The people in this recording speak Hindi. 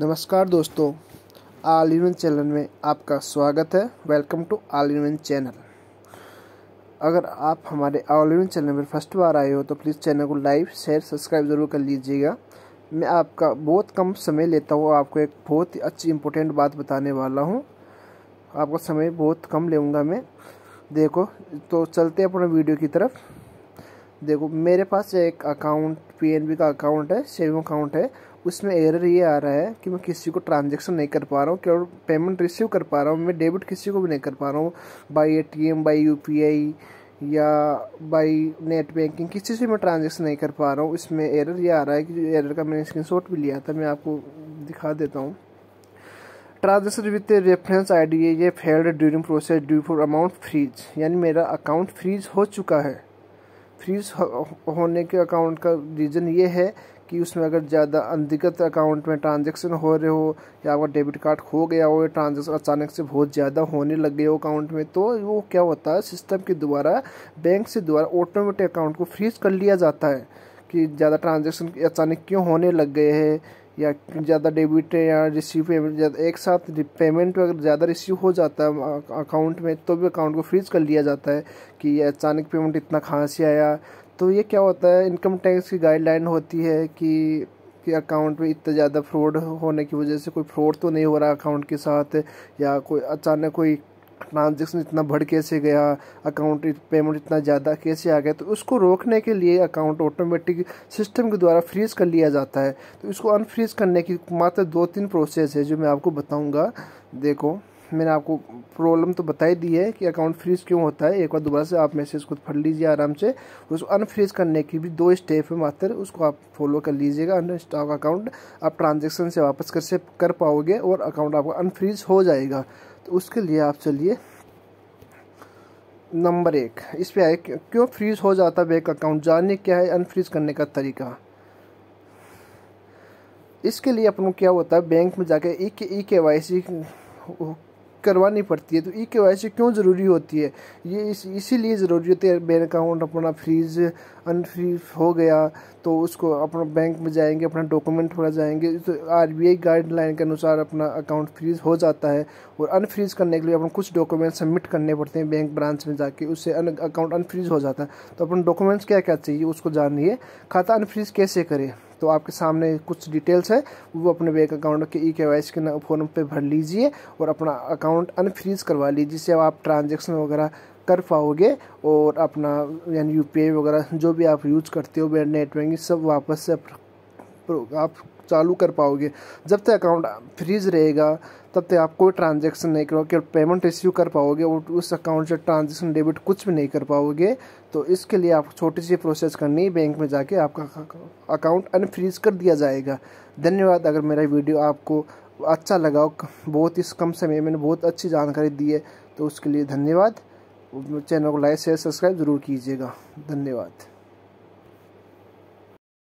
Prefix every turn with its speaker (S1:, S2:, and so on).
S1: नमस्कार दोस्तों आल इन चैनल में आपका स्वागत है welcome to all in channel अगर आप हमारे आल इन चैनल पर फर्स्ट बार आए हो तो प्लीज़ चैनल को लाइक शेयर सब्सक्राइब ज़रूर कर लीजिएगा मैं आपका बहुत कम समय लेता हूँ आपको एक बहुत ही अच्छी इंपॉर्टेंट बात बताने वाला हूँ आपका समय बहुत कम लेगा मैं देखो तो चलते अपने वीडियो की तरफ देखो मेरे पास एक अकाउंट पीएनबी का अकाउंट है सेविंग अकाउंट है उसमें एरर ये आ रहा है कि मैं किसी को ट्रांजेक्शन नहीं कर पा रहा हूँ केवल पेमेंट रिसीव कर पा रहा हूँ मैं डेबिट किसी को भी नहीं कर पा रहा हूँ by A T M by U P I या बाई नेट बैंकिंग किसी से मैं ट्रांजेक्शन नहीं कर पा रहा हूँ इसमें एरर ये आ रहा है कि एरर का मैंने स्क्रीन शॉट भी लिया था मैं आपको दिखा देता हूँ transaction with reference I D ये failed during process due for amount freeze यानी मेरा अकाउंट फ्रीज हो चुका है फ्रीज हो, होने के अकाउंट का रीज़न ये है कि उसमें अगर ज़्यादा अंधिगत अकाउंट में ट्रांजेक्शन हो रहे हो या आपका डेबिट कार्ड खो गया हो या ट्रांजेक्शन अचानक से बहुत ज़्यादा होने लग गए हो अकाउंट में तो वो क्या होता है सिस्टम के द्वारा बैंक से द्वारा ऑटोमेटिक अकाउंट को फ्रीज कर लिया जाता है कि ज़्यादा ट्रांजेक्शन अचानक क्यों होने लग गए हैं या ज़्यादा डेबिट या रिसीव पेमेंट एक साथ पेमेंट अगर ज़्यादा रिसीव हो जाता है अकाउंट में तो भी अकाउंट को फ्रीज कर लिया जाता है कि अचानक पेमेंट इतना खांसी आया तो ये क्या होता है इनकम टैक्स की गाइडलाइन होती है कि कि अकाउंट में इतना ज़्यादा फ्रॉड होने की वजह से कोई फ्रॉड तो नहीं हो रहा अकाउंट के साथ या कोई अचानक कोई ट्रांजेक्शन इतना बढ़ कैसे गया अकाउंट पेमेंट इतना ज़्यादा कैसे आ गया तो उसको रोकने के लिए अकाउंट ऑटोमेटिक सिस्टम के द्वारा फ्रीज कर लिया जाता है तो इसको अनफ्रीज करने की मात्र दो तीन प्रोसेस है जो मैं आपको बताऊँगा देखो मैंने आपको प्रॉब्लम तो बता ही दी है कि अकाउंट फ्रीज क्यों होता है एक बार दोबारा से आप मैसेज खुद पढ़ लीजिए आराम से उसको अनफ्रीज करने की भी दो स्टेप है मात्र उसको आप फॉलो कर लीजिएगा स्टॉक अकाउंट आप ट्रांजेक्शन से वापस कर से कर पाओगे और अकाउंट आपका अनफ्रीज हो जाएगा तो उसके लिए आप चलिए नंबर एक इस पर आए क्यों फ्रीज हो जाता है बैंक अकाउंट जाने क्या है अनफ्रीज करने का तरीका इसके लिए अपन को क्या होता है बैंक में जाके ई के ई के वाई सी करवानी पड़ती है तो ई के क्यों ज़रूरी होती है ये इस इसीलिए ज़रूरी होती है बैंक अकाउंट अपना फ्रीज अनफ्रीज हो गया तो उसको अपना बैंक में जाएंगे अपना डॉक्यूमेंट थोड़ा जाएंगे तो आर गाइडलाइन के अनुसार अपना अकाउंट फ्रीज हो जाता है और अनफ्रीज करने के लिए अपन कुछ डॉक्यूमेंट सबमिट करने पड़ते हैं बैंक ब्रांच में जाके उससे अन, अकाउंट अनफ्रीज हो जाता है तो अपन डॉक्यूमेंट्स क्या क्या चाहिए उसको जानिए खाता अनफ्रीज कैसे करें तो आपके सामने कुछ डिटेल्स है वो अपने बैंक अकाउंट के ई के वाई सी के फॉर्म पर भर लीजिए और अपना अकाउंट अनफ्रीज करवा लीजिए जिससे आप ट्रांजेक्शन वगैरह कर पाओगे और अपना यानी यू वगैरह जो भी आप यूज करते हो बेड नेट बैंकिंग सब वापस से आप चालू कर पाओगे जब तक अकाउंट फ्रीज रहेगा तब तक आप कोई ट्रांजेक्शन नहीं करोगे केवल पेमेंट रिसीव कर पाओगे और उस अकाउंट से ट्रांजेक्शन डेबिट कुछ भी नहीं कर पाओगे तो इसके लिए आप छोटी सी प्रोसेस करनी है बैंक में जाके आपका अकाउंट अनफ्रीज कर दिया जाएगा धन्यवाद अगर मेरा वीडियो आपको अच्छा लगा बहुत ही कम समय में बहुत अच्छी जानकारी दी है तो उसके लिए धन्यवाद चैनल को लाइक शेयर सब्सक्राइब ज़रूर कीजिएगा धन्यवाद